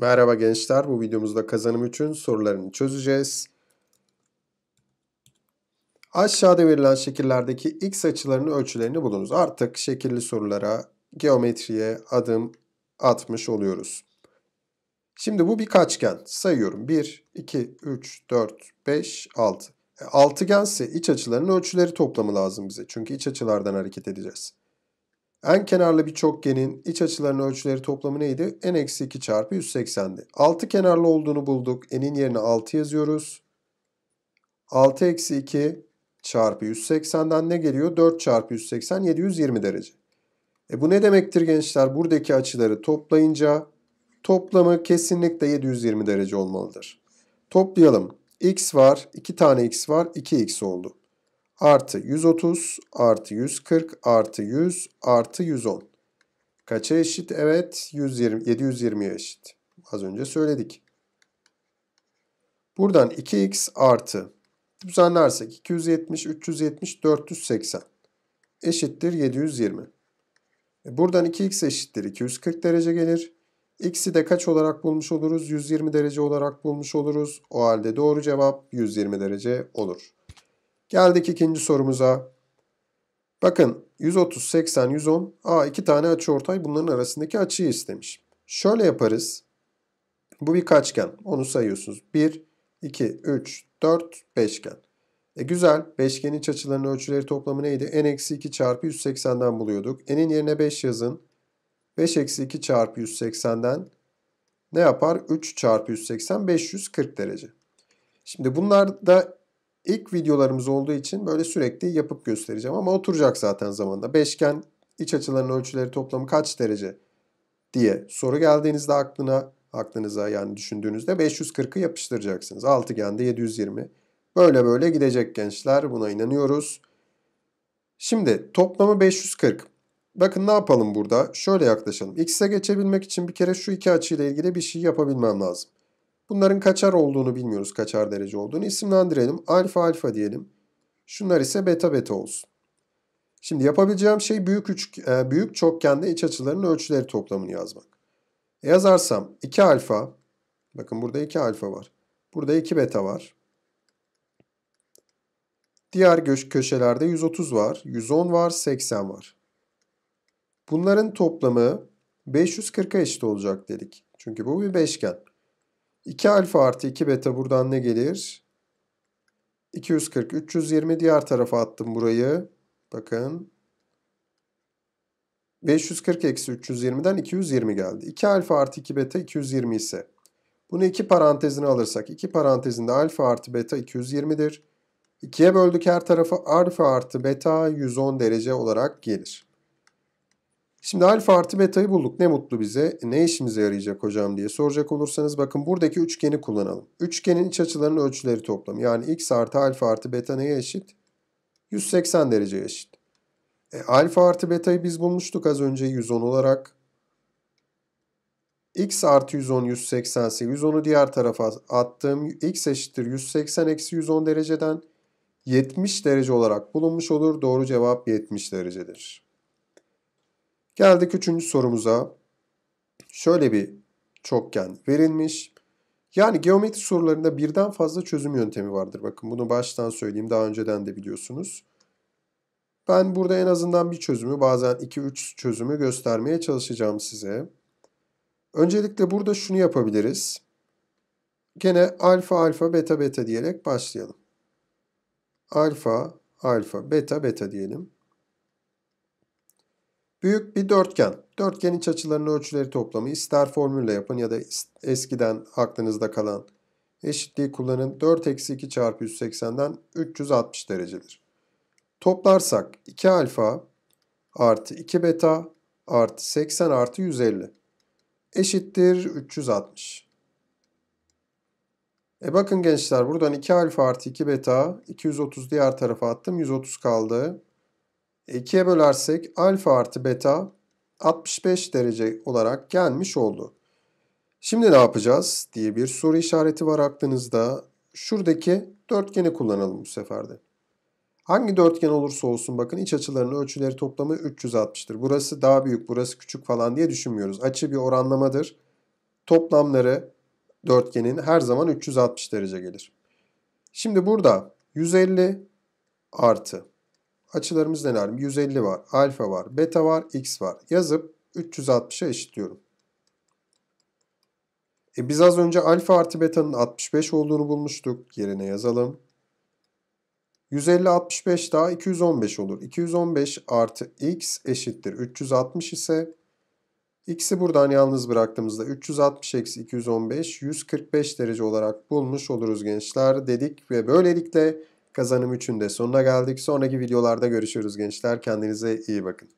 Merhaba gençler, bu videomuzda kazanım için sorularını çözeceğiz. Aşağıda verilen şekillerdeki x açılarının ölçülerini bulunuz. Artık şekilli sorulara, geometriye adım atmış oluyoruz. Şimdi bu bir kaçgen. Sayıyorum. 1, 2, 3, 4, 5, 6. E, altıgense iç açılarının ölçüleri toplamı lazım bize. Çünkü iç açılardan hareket edeceğiz. En kenarlı bir çokgenin iç açılarının ölçüleri toplamı neydi? n eksi 2 çarpı 180'di. 6 kenarlı olduğunu bulduk. n'in yerine 6 yazıyoruz. 6 eksi 2 çarpı 180'den ne geliyor? 4 çarpı 180 720 derece. E bu ne demektir gençler? Buradaki açıları toplayınca toplamı kesinlikle 720 derece olmalıdır. Toplayalım. x var, 2 tane x var, 2x oldu. Artı 130, artı 140, artı 100, artı 110. Kaça eşit? Evet, 120, 720'ye eşit. Az önce söyledik. Buradan 2x artı düzenlersek 270, 370, 480 eşittir 720. E, buradan 2x eşittir 240 derece gelir. X'i de kaç olarak bulmuş oluruz? 120 derece olarak bulmuş oluruz. O halde doğru cevap 120 derece olur. Geldik ikinci sorumuza. Bakın 130, 80, 110. A, iki tane açı ortay bunların arasındaki açıyı istemiş. Şöyle yaparız. Bu bir kaçgen. Onu sayıyorsunuz. 1, 2, 3, 4, beşgen. E güzel. Beşgenin iç açılarının ölçüleri toplamı neydi? N-2 çarpı 180'den buluyorduk. N'in yerine 5 yazın. 5 eksi 2 çarpı 180'den ne yapar? 3 çarpı 180 540 derece. Şimdi bunlarda ilk videolarımız olduğu için böyle sürekli yapıp göstereceğim ama oturacak zaten zamanda. Beşgen iç açıların ölçüleri toplamı kaç derece diye soru geldiğinizde aklına aklınıza yani düşündüğünüzde 540'ı yapıştıracaksınız. Altıgende 720. Böyle böyle gidecek gençler. Buna inanıyoruz. Şimdi toplamı 540. Bakın ne yapalım burada? Şöyle yaklaşalım. X'e geçebilmek için bir kere şu iki açıyla ilgili bir şey yapabilmem lazım. Bunların kaçar olduğunu bilmiyoruz, kaçar derece olduğunu. isimlendirelim, Alfa alfa diyelim. Şunlar ise beta beta olsun. Şimdi yapabileceğim şey büyük, üç, e, büyük çokgende iç açılarının ölçüleri toplamını yazmak. E, yazarsam 2 alfa, bakın burada 2 alfa var. Burada 2 beta var. Diğer köşelerde 130 var, 110 var, 80 var. Bunların toplamı 540'a eşit olacak dedik. Çünkü bu bir beşgen. 2 alfa artı 2 beta buradan ne gelir? 240, 320 diğer tarafa attım burayı. Bakın. 540 eksi 320'den 220 geldi. 2 alfa artı 2 beta 220 ise. Bunu iki parantezine alırsak. iki parantezinde alfa artı beta 220'dir. 2'ye böldük her tarafı alfa artı beta 110 derece olarak gelir. Şimdi alfa artı betayı bulduk. Ne mutlu bize. Ne işimize yarayacak hocam diye soracak olursanız bakın buradaki üçgeni kullanalım. Üçgenin iç açılarının ölçüleri toplamı. Yani x artı alfa artı beta neye eşit? 180 dereceye eşit. E, alfa artı betayı biz bulmuştuk az önce 110 olarak. x artı 110 180 ise 110'u diğer tarafa attım. x eşittir 180 eksi 110 dereceden 70 derece olarak bulunmuş olur. Doğru cevap 70 derecedir. Geldik üçüncü sorumuza. Şöyle bir çokgen verilmiş. Yani geometri sorularında birden fazla çözüm yöntemi vardır. Bakın bunu baştan söyleyeyim. Daha önceden de biliyorsunuz. Ben burada en azından bir çözümü bazen 2-3 çözümü göstermeye çalışacağım size. Öncelikle burada şunu yapabiliriz. Gene alfa alfa beta beta diyerek başlayalım. Alfa alfa beta beta diyelim. Büyük bir dörtgen. Dörtgenin iç açılarının ölçüleri toplamı ister formülle yapın ya da eskiden aklınızda kalan eşitliği kullanın. 4 eksi 2 çarpı 180'den 360 derecedir. Toplarsak 2 alfa artı 2 beta artı 80 artı 150 eşittir 360. E bakın gençler buradan 2 alfa artı 2 beta 230 diğer tarafa attım 130 kaldı. 2'ye bölersek alfa artı beta 65 derece olarak gelmiş oldu. Şimdi ne yapacağız diye bir soru işareti var aklınızda. Şuradaki dörtgeni kullanalım bu seferde. Hangi dörtgen olursa olsun bakın iç açılarının ölçüleri toplamı 360'tır. Burası daha büyük, burası küçük falan diye düşünmüyoruz. Açı bir oranlamadır. Toplamları dörtgenin her zaman 360 derece gelir. Şimdi burada 150 artı Açılarımız neler? 150 var, alfa var, beta var, x var. Yazıp 360'a eşitliyorum. E biz az önce alfa artı beta'nın 65 olduğunu bulmuştuk. Yerine yazalım. 150 65 daha 215 olur. 215 artı x eşittir 360 ise x'i buradan yalnız bıraktığımızda 360 eksi 215 145 derece olarak bulmuş oluruz gençler dedik ve böylelikle Kazanım 3'ün sonuna geldik. Sonraki videolarda görüşürüz gençler. Kendinize iyi bakın.